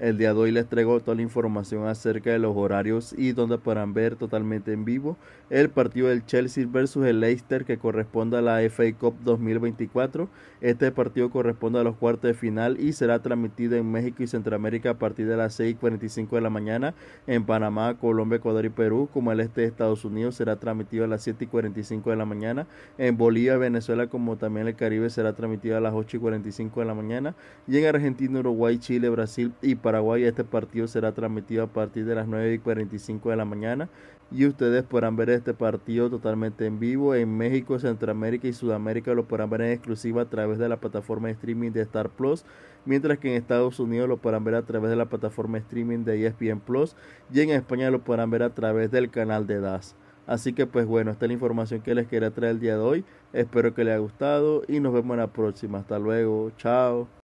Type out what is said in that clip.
El día de hoy les traigo toda la información acerca de los horarios y donde podrán ver totalmente en vivo el partido del Chelsea versus el Leicester que corresponde a la FA Cup 2024. Este partido corresponde a los cuartos de final y será transmitido en México y Centroamérica a partir de las 6:45 de la mañana en Panamá, Colombia, Ecuador y Perú, como el este de Estados Unidos será transmitido a las 7:45 de la mañana en Bolivia, Venezuela, como también el Caribe será transmitido a las 8:45 de la mañana y en Argentina, Uruguay, Chile, Brasil y Paraguay. Este partido será transmitido a partir de las 9 y 45 de la mañana y ustedes podrán ver este partido totalmente en vivo en México, Centroamérica y Sudamérica. Lo podrán ver en exclusiva a través de la plataforma de streaming de Star Plus, mientras que en Estados Unidos lo podrán ver a través de la plataforma de streaming de ESPN Plus y en España lo podrán ver a través del canal de DAS. Así que pues bueno, esta es la información que les quería traer el día de hoy. Espero que les haya gustado y nos vemos en la próxima. Hasta luego. Chao.